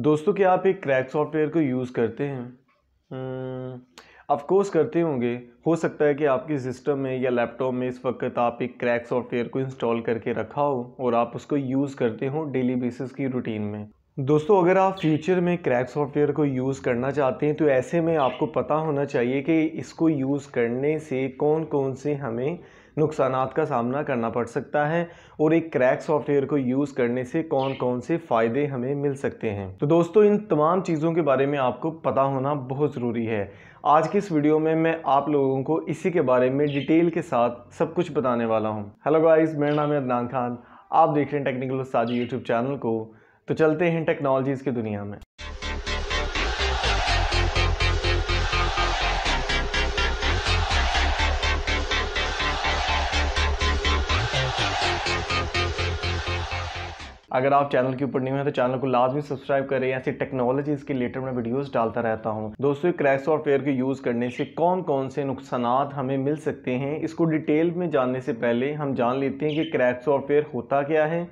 दोस्तों क्या आप एक क्रैक सॉफ्टवेयर को यूज़ करते हैं अफकोर्स हम्म, करते होंगे हो सकता है कि आपके सिस्टम में या लैपटॉप में इस वक्त आप एक क्रैक सॉफ्टवेयर को इंस्टॉल करके रखा हो और आप उसको यूज़ करते हो डेली बेसिस की रूटीन में दोस्तों अगर आप फ्यूचर में क्रैक सॉफ्टवेयर को यूज़ करना चाहते हैं तो ऐसे में आपको पता होना चाहिए कि इसको यूज़ करने से कौन कौन से हमें नुकसान का सामना करना पड़ सकता है और एक क्रैक सॉफ्टवेयर को यूज़ करने से कौन कौन से फ़ायदे हमें मिल सकते हैं तो दोस्तों इन तमाम चीज़ों के बारे में आपको पता होना बहुत ज़रूरी है आज की इस वीडियो में मैं आप लोगों को इसी के बारे में डिटेल के साथ सब कुछ बताने वाला हूँ हेलो गाइज मेरा नाम है अदनान खान आप देख रहे हैं टेक्निकल साजी यूट्यूब चैनल को तो चलते हैं टेक्नोलॉजीज़ की दुनिया में अगर आप चैनल के ऊपर नहीं हैं तो चैनल को लाजमी सब्सक्राइब करें ऐसी टेक्नोलॉजीज़ के रिलेटेड मैं वीडियोस डालता रहता हूं दोस्तों क्रैक सॉफ्टवेयर के यूज़ करने से कौन कौन से नुकसान हमें मिल सकते हैं इसको डिटेल में जानने से पहले हम जान लेते हैं कि क्रैक सॉफ्टवेयर होता क्या है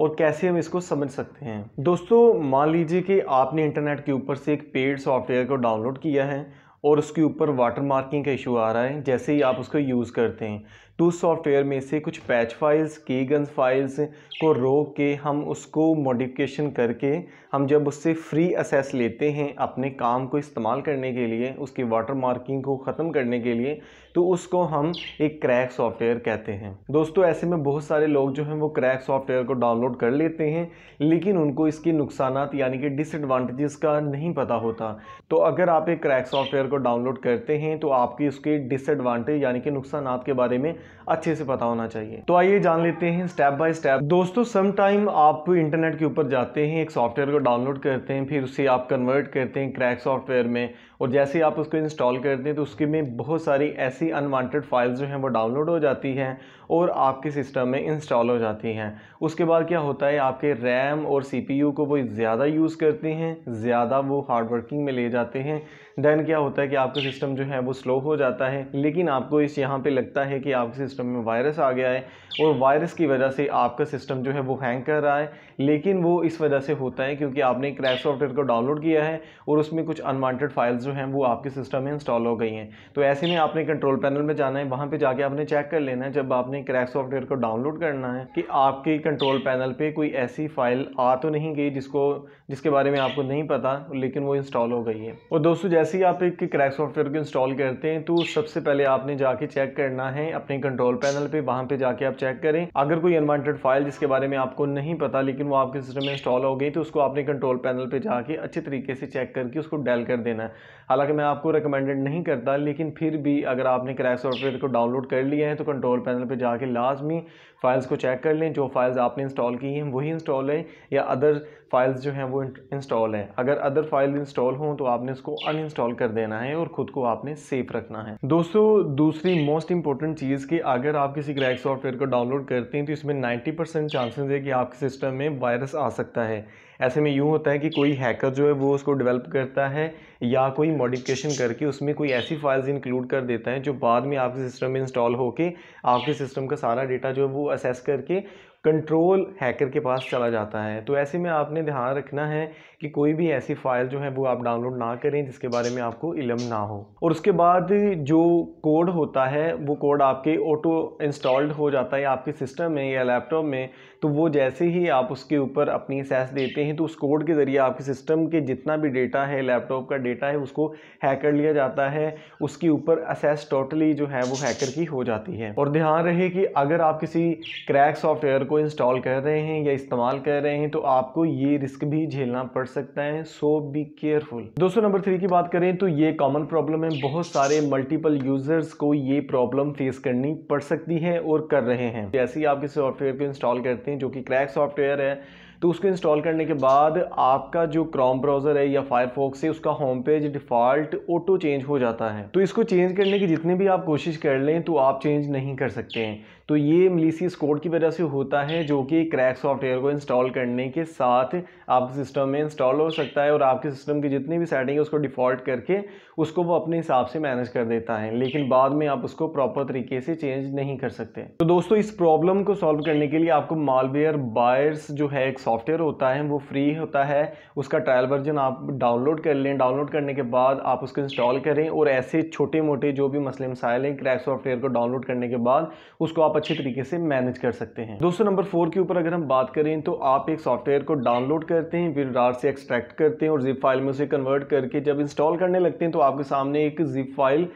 और कैसे हम इसको समझ सकते हैं दोस्तों मान लीजिए कि आपने इंटरनेट के ऊपर से एक पेड सॉफ्टवेयर को डाउनलोड किया है और उसके ऊपर वाटर मार्किंग का इशू आ रहा है जैसे ही आप उसको यूज़ करते हैं तो सॉफ्टवेयर में से कुछ पैच फाइल्स की गन्स फाइल्स को रोक के हम उसको मॉडिफिकेशन करके हम जब उससे फ्री असेस लेते हैं अपने काम को इस्तेमाल करने के लिए उसकी वाटर मार्किंग को ख़त्म करने के लिए तो उसको हम एक क्रैक सॉफ्टवेयर कहते हैं दोस्तों ऐसे में बहुत सारे लोग जो हैं वो क्रैक सॉफ्टवेयर को डाउनलोड कर लेते हैं लेकिन उनको इसके नुकसान यानी कि डिसएडवांटेजेस का नहीं पता होता तो अगर आप एक क्रैक सॉफ्टवेयर को डाउनलोड करते हैं तो आपकी उसके डिसएडवांटेज यानी कि नुकसान के बारे में अच्छे से पता होना चाहिए तो आइए जान लेते हैं स्टेप बाय स्टेप दोस्तों सम टाइम आप इंटरनेट के ऊपर जाते हैं एक सॉफ्टवेयर को डाउनलोड करते हैं फिर उसे आप कन्वर्ट करते हैं क्रैक सॉफ्टवेयर में और जैसे ही आप उसको इंस्टॉल करते हैं तो उसके में बहुत सारी ऐसी अनवांटेड फाइल्स जो हैं वो डाउनलोड हो जाती हैं और आपके सिस्टम में इंस्टॉल हो जाती हैं उसके बाद क्या होता है आपके रैम और सीपीयू को वो ज़्यादा यूज़ करते हैं ज़्यादा वो हार्ड वर्किंग में ले जाते हैं देन क्या होता है कि आपका सिस्टम जो है वो स्लो हो जाता है लेकिन आपको इस यहाँ पर लगता है कि आपके सिस्टम में वायरस आ गया है और वायरस की वजह से आपका सिस्टम जो है वो हैंग कर रहा है लेकिन वो इस वजह से होता है क्योंकि आपने क्रैश सॉफ्टवेयर को डाउनलोड किया है और उसमें कुछ अनवांटेड फाइल्स जो हैं वो आपके सिस्टम में इंस्टॉल हो गई हैं तो ऐसे में आपने कंट्रोल पैनल में जाना है वहाँ पे जाके आपने चेक कर लेना है जब आपने क्रैक सॉफ्टवेयर को डाउनलोड करना है कि आपके कंट्रोल पैनल पे कोई ऐसी फाइल आ तो नहीं गई जिसको जिसके बारे में आपको नहीं पता लेकिन वो इंस्टॉल हो गई है और दोस्तों जैसे ही आप एक क्रैक सॉफ्टवेयर को इंस्टॉल करते हैं तो सबसे पहले आपने जाके चेक करना है अपने कंट्रोल पैनल पर वहाँ पर जाके आप चेक करें अगर कोई अनवांटेड फाइल जिसके बारे में आपको नहीं पता लेकिन वो आपके सिस्टम में इंस्टॉल हो गई तो उसको आपने कंट्रोल पैनल पर जाके अच्छे तरीके से चेक करके उसको डेल कर देना है हालांकि मैं आपको रिकमेंडेड नहीं करता लेकिन फिर भी अगर आपने क्रैक सॉफ्टवेयर को डाउनलोड कर लिया है तो कंट्रोल पैनल पर जाके लाजमी फ़ाइल्स को चेक कर लें जो फ़ाइल्स आपने इंस्टॉल की हैं वही इंस्टॉल हैं या अदर फाइल्स जो हैं वो इंस्टॉल हैं अगर अदर फाइल इंस्टॉल हों तो आपने इसको अनइंस्टॉल कर देना है और ख़ुद को आपने सेफ रखना है दोस्तों दूसरी मोस्ट इंपॉर्टेंट चीज़ कि अगर आप किसी क्रैक सॉफ्टवेयर को डाउनलोड करते हैं तो इसमें नाइन्टी परसेंट चांसेज है कि आपके सिस्टम में वायरस आ सकता है ऐसे में यूँ होता है कि कोई हैकर जो है वो उसको डेवलप करता है या कोई मॉडिफिकेशन करके उसमें कोई ऐसी फाइल्स इंक्लूड कर देता है जो बाद में आपके सिस्टम में इंस्टॉल होकर आपके सिस्टम का सारा डेटा जो है वो असेस करके कंट्रोल हैकर के पास चला जाता है तो ऐसे में आपने ध्यान रखना है कि कोई भी ऐसी फ़ाइल जो है वो आप डाउनलोड ना करें जिसके बारे में आपको इलम ना हो और उसके बाद जो कोड होता है वो कोड आपके ऑटो इंस्टॉल्ड हो जाता है आपके सिस्टम में या लैपटॉप में तो वो जैसे ही आप उसके ऊपर अपनी सेस देते हैं तो उस कोड के ज़रिए आपके सिस्टम के जितना भी डेटा है लैपटॉप का डेटा है उसको हैक कर लिया जाता है उसके ऊपर असेस टोटली जो है वो हैकर की हो जाती है और ध्यान रहे कि अगर आप किसी क्रैक सॉफ्टवेयर को इंस्टॉल कर रहे हैं या इस्तेमाल कर रहे हैं तो आपको ये रिस्क भी झेलना पड़ सकता है सो बी केयरफुल दोस्तों नंबर थ्री की बात करें तो ये कॉमन प्रॉब्लम है बहुत सारे मल्टीपल यूजर्स को ये प्रॉब्लम फेस करनी पड़ सकती है और कर रहे हैं जैसे ही आप किसी सॉफ्टवेयर को इंस्टॉल करते हैं हैं जो कि क्रैक सॉफ्टवेयर है तो उसको इंस्टॉल करने के बाद आपका जो क्रॉम ब्राउज़र है या फायरफॉक्स है उसका home page default auto change हो जाता है तो इसको चेंज करने की जितनी भी आप कोशिश कर लें तो आप चेंज नहीं कर सकते हैं तो ये मिलीसीस कोड की वजह से होता है जो कि क्रैक सॉफ्टवेयर को इंस्टॉल करने के साथ आपके सिस्टम में इंस्टॉल हो सकता है और आपके सिस्टम की जितनी भी सेटिंग है उसको डिफ़ॉल्ट करके उसको वो अपने हिसाब से मैनेज कर देता है लेकिन बाद में आप उसको प्रॉपर तरीके से चेंज नहीं कर सकते तो दोस्तों इस प्रॉब्लम को सॉल्व करने के लिए आपको मालवेयर बायर्स जो है एक सॉफ्टवेयर होता है वो फ्री होता है उसका ट्रायल वर्जन आप डाउनलोड कर लें डाउनलोड करने के बाद आप उसको इंस्टॉल करें और ऐसे छोटे मोटे जो भी मसले मसाइल हैं क्रैक सॉफ्टवेयर को डाउनलोड करने के बाद उसको आप आप अच्छे तरीके से मैनेज कर सकते हैं दोस्तों नंबर फोर के ऊपर अगर हम बात करें तो आप एक सॉफ्टवेयर को डाउनलोड करते हैं फिर रार से एक्सट्रैक्ट करते हैं और जिप फाइल में उसे कन्वर्ट करके जब इंस्टॉल करने लगते हैं तो आपके सामने एक जिप फाइल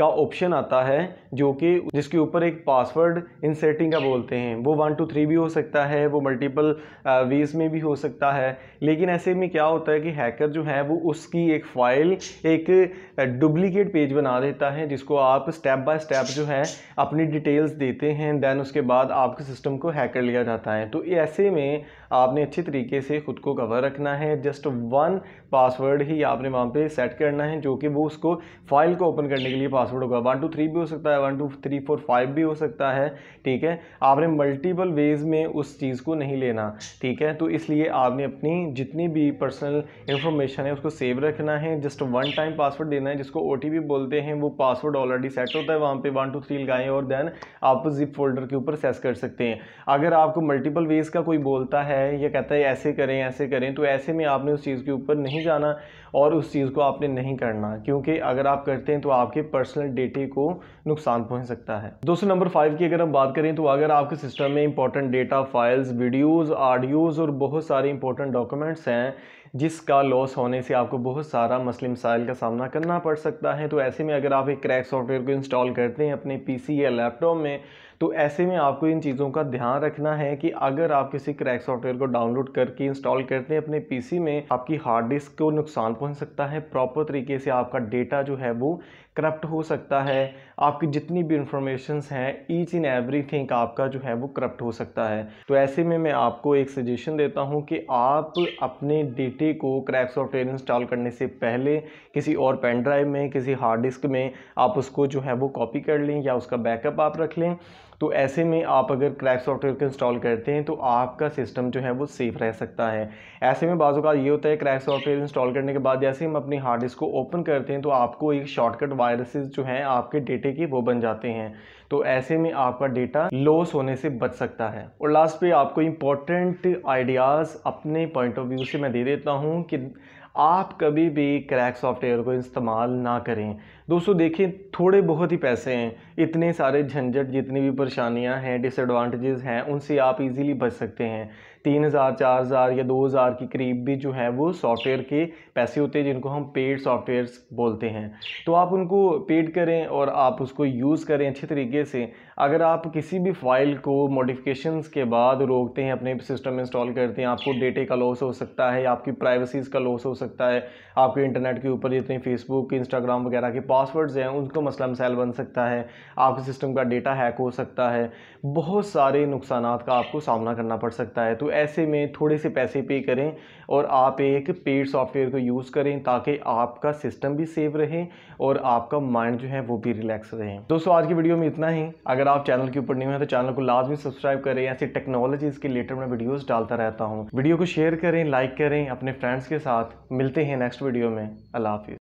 का ऑप्शन आता है जो कि जिसके ऊपर एक पासवर्ड सेटिंग का बोलते हैं वो वन टू थ्री भी हो सकता है वो मल्टीपल वेज uh, में भी हो सकता है लेकिन ऐसे में क्या होता है कि हैकर जो है वो उसकी एक फ़ाइल एक डुप्लीकेट uh, पेज बना देता है जिसको आप स्टेप बाय स्टेप जो है अपनी डिटेल्स देते हैं दैन उसके बाद आपके सिस्टम को हैक कर लिया जाता है तो ऐसे में आपने अच्छे तरीके से ख़ुद को कवर रखना है जस्ट वन पासवर्ड ही आपने वहाँ पर सेट करना है जो कि वो उसको फाइल को ओपन करने के लिए पास पासवर्ड होगा वन टू थ्री भी हो सकता है one two three four five भी हो सकता है ठीक है आपने मल्टीपल वेज में उस चीज़ को नहीं लेना ठीक है तो इसलिए आपने अपनी जितनी भी पर्सनल इन्फॉर्मेशन है उसको सेव रखना है जस्ट वन टाइम पासवर्ड देना है जिसको ओ बोलते हैं वो पासवर्ड ऑलरेडी सेट होता है वहाँ पर वन टू थ्री लगाएं और देन आप जिप फोल्डर के ऊपर सेस कर सकते हैं अगर आपको मल्टीपल वेज का कोई बोलता है या कहता है ऐसे करें ऐसे करें तो ऐसे में आपने उस चीज़ के ऊपर नहीं जाना और उस चीज़ को आपने नहीं करना क्योंकि अगर आप करते हैं तो आपके पर्सनल पर्सनल डेटे को नुकसान पहुंच सकता है दोस्तों नंबर फाइव की अगर हम बात करें तो अगर आपके सिस्टम में important data files videos audios और बहुत सारे इंपॉर्टेंट डॉक्यूमेंट्स हैं जिसका लॉस होने से आपको बहुत सारा मसले मसाइल का सामना करना पड़ सकता है तो ऐसे में अगर आप एक क्रैक सॉफ्टवेयर को इंस्टॉल करते हैं अपने पीसी या लैपटॉप में तो ऐसे में आपको इन चीज़ों का ध्यान रखना है कि अगर आप किसी क्रैक सॉफ्टवेयर को डाउनलोड करके इंस्टॉल करते हैं अपने पीसी में आपकी हार्ड डिस्क को नुकसान पहुंच सकता है प्रॉपर तरीके से आपका डेटा जो है वो करप्ट हो सकता है आपकी जितनी भी इंफॉर्मेशंस हैं ईच इन एवरी थिंग आपका जो है वो करप्ट हो सकता है तो ऐसे में मैं आपको एक सजेशन देता हूँ कि आप अपने डेटे को क्रैक सॉफ्टवेयर इंस्टॉल करने से पहले किसी और पेन ड्राइव में किसी हार्ड डिस्क में आप उसको जो है वो कॉपी कर लें या उसका बैकअप आप रख लें तो ऐसे में आप अगर क्रैक सॉफ्टवेयर को इंस्टॉल करते हैं तो आपका सिस्टम जो है वो सेफ़ रह सकता है ऐसे में बाजू का ये होता है क्रैक सॉफ्टवेयर इंस्टॉल करने के बाद जैसे हम अपनी हार्ड डिस्क को ओपन करते हैं तो आपको एक शॉर्टकट वायरसेस जो हैं आपके डेटे की वो बन जाते हैं तो ऐसे में आपका डेटा लॉस होने से बच सकता है और लास्ट पे आपको इंपॉर्टेंट आइडियाज़ अपने पॉइंट ऑफ व्यू से मैं दे देता हूँ कि आप कभी भी क्रैक सॉफ्टवेयर को इस्तेमाल ना करें दोस्तों देखिए थोड़े बहुत ही पैसे हैं इतने सारे झंझट जितनी भी परेशानियां हैं डिसएडवांटेजेस हैं उनसे आप इजीली बच सकते हैं तीन हज़ार चार हज़ार या दो हज़ार के करीब भी जो है वो सॉफ्टवेयर के पैसे होते हैं जिनको हम पेड सॉफ़्टवेयर बोलते हैं तो आप उनको पेड करें और आप उसको यूज़ करें अच्छे तरीके से अगर आप किसी भी फाइल को मॉडिफिकेशंस के बाद रोकते हैं अपने सिस्टम में इंस्टॉल करते हैं आपको डेटे का लॉस हो सकता है आपकी प्राइवेसीज़ का लॉस हो सकता है आपके इंटरनेट के ऊपर जितने फेसबुक इंस्टाग्राम वगैरह के पासवर्ड्स हैं उनको मसला मसाइल बन सकता है आपके सिस्टम का डेटा हैक हो सकता है बहुत सारे नुकसान का आपको सामना करना पड़ सकता है तो ऐसे में थोड़े से पैसे पे करें और आप एक पेड सॉफ्टवेयर को यूज़ करें ताकि आपका सिस्टम भी सेफ रहे और आपका माइंड जो है वो भी रिलैक्स रहे दोस्तों आज की वीडियो में इतना ही अगर आप चैनल के ऊपर नहीं हुए तो चैनल को लाजमी सब्सक्राइब करें ऐसी टेक्नोलॉजीज़ के लेटर मैं वीडियोज़ डालता रहता हूँ वीडियो को शेयर करें लाइक करें अपने फ्रेंड्स के साथ मिलते हैं नेक्स्ट वीडियो में अल्लाह हाफि